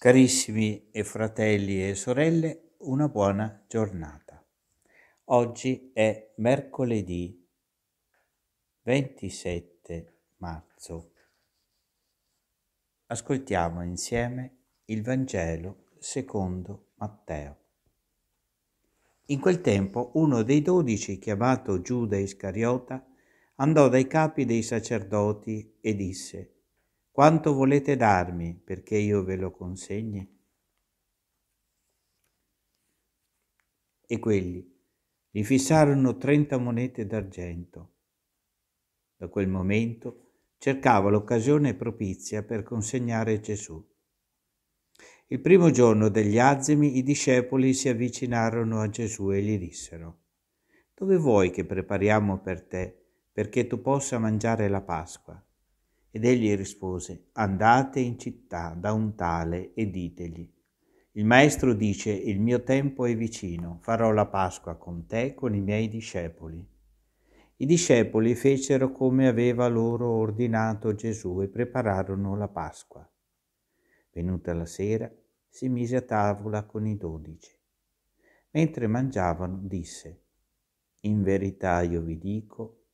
Carissimi e fratelli e sorelle, una buona giornata. Oggi è mercoledì 27 marzo. Ascoltiamo insieme il Vangelo secondo Matteo. In quel tempo uno dei dodici, chiamato Giuda Iscariota, andò dai capi dei sacerdoti e disse quanto volete darmi perché io ve lo consegni? E quelli gli fissarono trenta monete d'argento. Da quel momento cercava l'occasione propizia per consegnare Gesù. Il primo giorno degli azimi i discepoli si avvicinarono a Gesù e gli dissero, Dove vuoi che prepariamo per te, perché tu possa mangiare la Pasqua? Ed egli rispose, andate in città da un tale e ditegli, il maestro dice, il mio tempo è vicino, farò la Pasqua con te, con i miei discepoli. I discepoli fecero come aveva loro ordinato Gesù e prepararono la Pasqua. Venuta la sera, si mise a tavola con i dodici. Mentre mangiavano, disse, In verità io vi dico,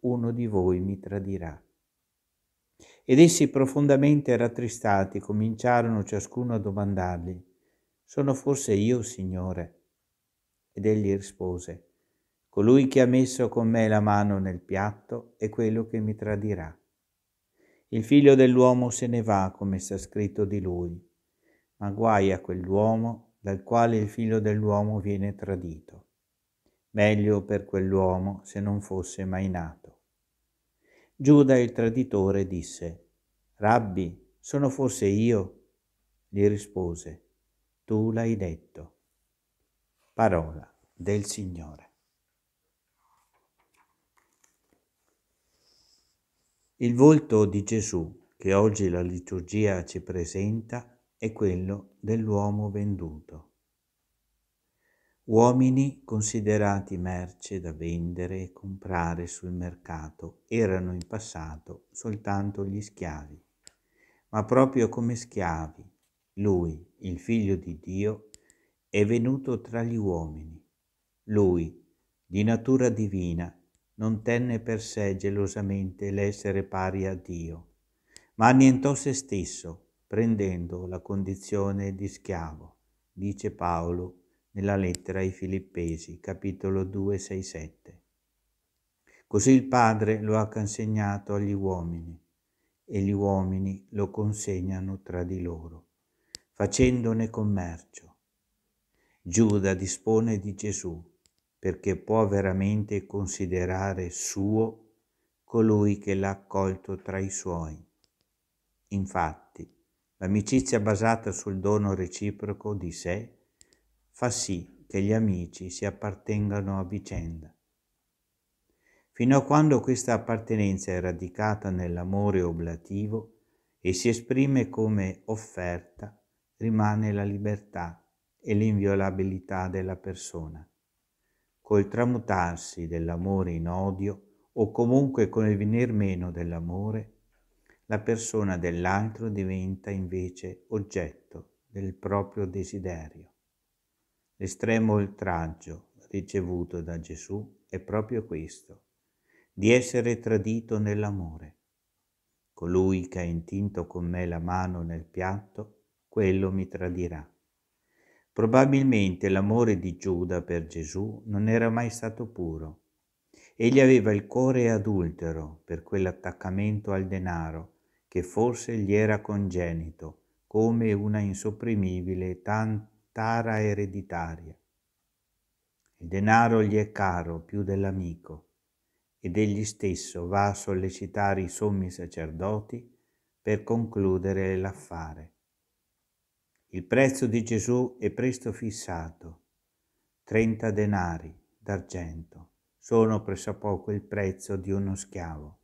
uno di voi mi tradirà. Ed essi profondamente rattristati cominciarono ciascuno a domandargli, sono forse io, Signore? Ed egli rispose, colui che ha messo con me la mano nel piatto è quello che mi tradirà. Il figlio dell'uomo se ne va, come sta scritto di lui, ma guai a quell'uomo dal quale il figlio dell'uomo viene tradito. Meglio per quell'uomo se non fosse mai nato. Giuda il traditore disse, Rabbi, sono forse io? Gli rispose, Tu l'hai detto. Parola del Signore. Il volto di Gesù che oggi la liturgia ci presenta è quello dell'uomo venduto. Uomini considerati merce da vendere e comprare sul mercato erano in passato soltanto gli schiavi, ma proprio come schiavi, lui, il figlio di Dio, è venuto tra gli uomini. Lui, di natura divina, non tenne per sé gelosamente l'essere pari a Dio, ma annientò se stesso, prendendo la condizione di schiavo, dice Paolo nella lettera ai Filippesi, capitolo 2, 6, 7. Così il Padre lo ha consegnato agli uomini e gli uomini lo consegnano tra di loro, facendone commercio. Giuda dispone di Gesù perché può veramente considerare suo colui che l'ha accolto tra i suoi. Infatti, l'amicizia basata sul dono reciproco di sé fa sì che gli amici si appartengano a vicenda. Fino a quando questa appartenenza è radicata nell'amore oblativo e si esprime come offerta, rimane la libertà e l'inviolabilità della persona. Col tramutarsi dell'amore in odio o comunque con il venir meno dell'amore, la persona dell'altro diventa invece oggetto del proprio desiderio. L'estremo oltraggio ricevuto da Gesù è proprio questo, di essere tradito nell'amore. Colui che ha intinto con me la mano nel piatto, quello mi tradirà. Probabilmente l'amore di Giuda per Gesù non era mai stato puro. Egli aveva il cuore adultero per quell'attaccamento al denaro che forse gli era congenito, come una insopprimibile, tanto tara ereditaria. Il denaro gli è caro più dell'amico ed egli stesso va a sollecitare i sommi sacerdoti per concludere l'affare. Il prezzo di Gesù è presto fissato, 30 denari d'argento, sono pressappoco il prezzo di uno schiavo.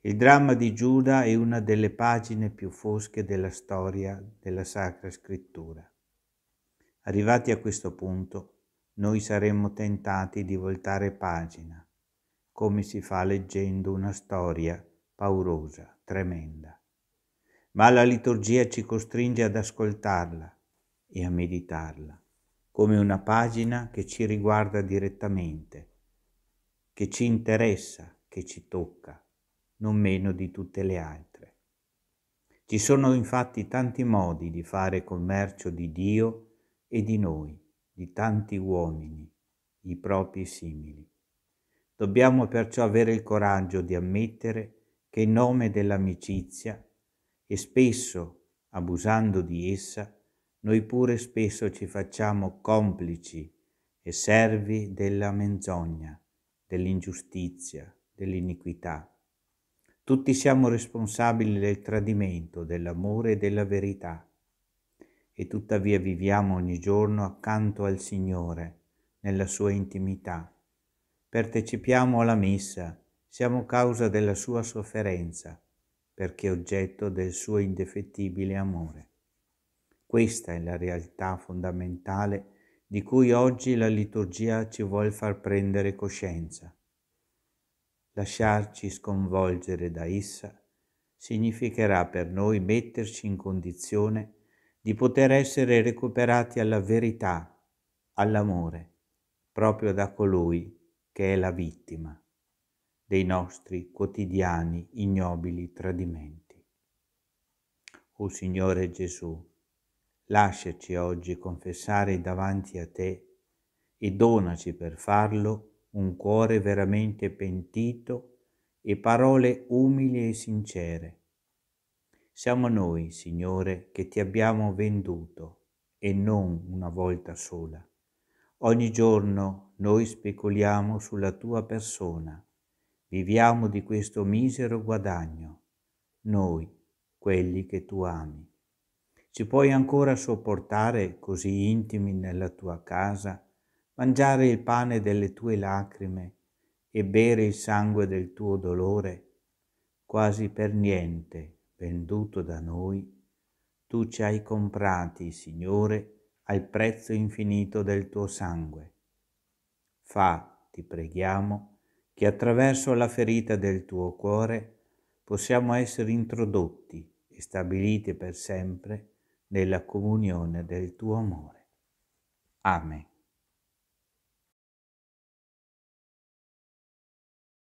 Il dramma di Giuda è una delle pagine più fosche della storia della Sacra Scrittura. Arrivati a questo punto, noi saremmo tentati di voltare pagina, come si fa leggendo una storia paurosa, tremenda. Ma la liturgia ci costringe ad ascoltarla e a meditarla, come una pagina che ci riguarda direttamente, che ci interessa, che ci tocca, non meno di tutte le altre. Ci sono infatti tanti modi di fare commercio di Dio e di noi, di tanti uomini, i propri simili. Dobbiamo perciò avere il coraggio di ammettere che in nome dell'amicizia e spesso, abusando di essa, noi pure spesso ci facciamo complici e servi della menzogna, dell'ingiustizia, dell'iniquità. Tutti siamo responsabili del tradimento dell'amore e della verità e tuttavia viviamo ogni giorno accanto al Signore, nella sua intimità. Partecipiamo alla messa, siamo causa della sua sofferenza, perché oggetto del suo indefettibile amore. Questa è la realtà fondamentale di cui oggi la liturgia ci vuol far prendere coscienza. Lasciarci sconvolgere da essa significherà per noi metterci in condizione di di poter essere recuperati alla verità, all'amore, proprio da colui che è la vittima dei nostri quotidiani ignobili tradimenti. O Signore Gesù, lasciaci oggi confessare davanti a te e donaci per farlo un cuore veramente pentito e parole umili e sincere siamo noi, Signore, che ti abbiamo venduto e non una volta sola. Ogni giorno noi speculiamo sulla tua persona, viviamo di questo misero guadagno, noi, quelli che tu ami. Ci puoi ancora sopportare così intimi nella tua casa, mangiare il pane delle tue lacrime e bere il sangue del tuo dolore? Quasi per niente venduto da noi, tu ci hai comprati, Signore, al prezzo infinito del tuo sangue. Fa, ti preghiamo, che attraverso la ferita del tuo cuore possiamo essere introdotti e stabiliti per sempre nella comunione del tuo amore. Amen.